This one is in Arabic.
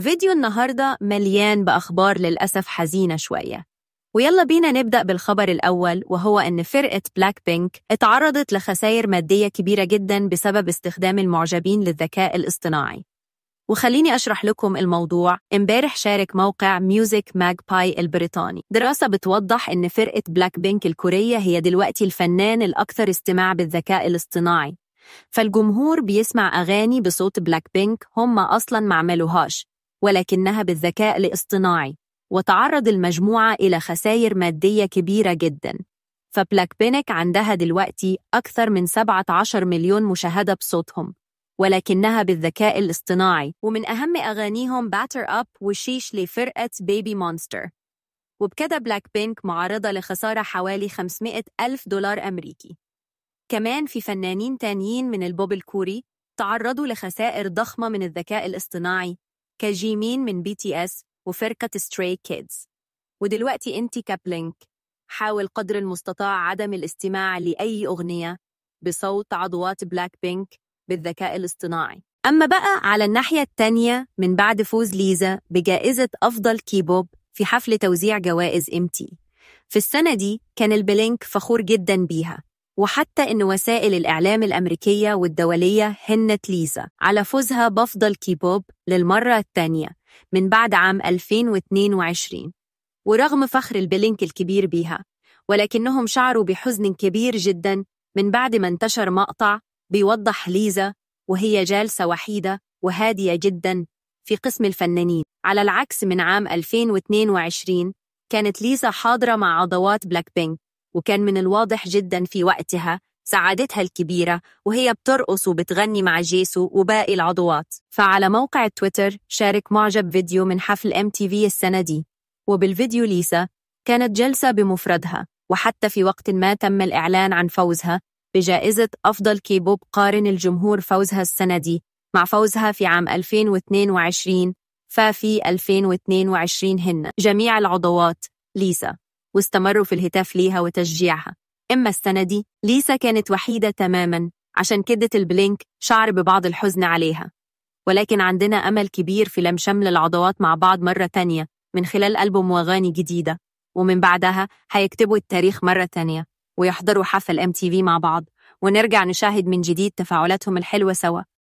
فيديو النهاردة مليان بأخبار للأسف حزينة شوية ويلا بينا نبدأ بالخبر الأول وهو أن فرقة بلاك بينك اتعرضت لخسائر مادية كبيرة جدا بسبب استخدام المعجبين للذكاء الاصطناعي وخليني أشرح لكم الموضوع امبارح شارك موقع ميوزك ماج باي البريطاني دراسة بتوضح أن فرقة بلاك بينك الكورية هي دلوقتي الفنان الأكثر استماع بالذكاء الاصطناعي فالجمهور بيسمع أغاني بصوت بلاك بينك هم أصلا ما عملوهاش ولكنها بالذكاء الاصطناعي وتعرض المجموعة إلى خسائر مادية كبيرة جداً فبلاك بينك عندها دلوقتي أكثر من 17 مليون مشاهدة بصوتهم ولكنها بالذكاء الاصطناعي ومن أهم أغانيهم باتر أب وشيش لفرقة بيبي مونستر وبكده بلاك بينك معرضة لخسارة حوالي 500 ألف دولار أمريكي كمان في فنانين تانيين من البوب الكوري تعرضوا لخسائر ضخمة من الذكاء الاصطناعي كجيمين من بي تي اس وفرقة ستري كيدز ودلوقتي انت كابلينك حاول قدر المستطاع عدم الاستماع لأي أغنية بصوت عضوات بلاك بينك بالذكاء الاصطناعي أما بقى على الناحية التانية من بعد فوز ليزا بجائزة أفضل كيبوب في حفل توزيع جوائز إمتي في السنة دي كان البلينك فخور جدا بيها وحتى إن وسائل الإعلام الأمريكية والدولية هنت ليزا على فوزها بأفضل كيبوب للمرة الثانية من بعد عام 2022 ورغم فخر البلينك الكبير بيها ولكنهم شعروا بحزن كبير جدا من بعد ما انتشر مقطع بيوضح ليزا وهي جالسة وحيدة وهادية جدا في قسم الفنانين على العكس من عام 2022 كانت ليزا حاضرة مع عضوات بلاك بينك وكان من الواضح جدا في وقتها سعادتها الكبيرة وهي بترقص وبتغني مع جيسو وباقي العضوات فعلى موقع تويتر شارك معجب فيديو من حفل ام تي في السنة دي وبالفيديو ليسا كانت جلسة بمفردها وحتى في وقت ما تم الإعلان عن فوزها بجائزة أفضل كيبوب قارن الجمهور فوزها السنة دي مع فوزها في عام 2022 ففي 2022 هن جميع العضوات ليسا واستمروا في الهتاف ليها وتشجيعها أما السنة دي ليسا كانت وحيدة تماما عشان كدة البلينك شعر ببعض الحزن عليها ولكن عندنا أمل كبير في لم شمل العضوات مع بعض مرة تانية من خلال ألبوم وأغاني جديدة ومن بعدها هيكتبوا التاريخ مرة تانية ويحضروا حفل ام تي في مع بعض ونرجع نشاهد من جديد تفاعلاتهم الحلوة سوا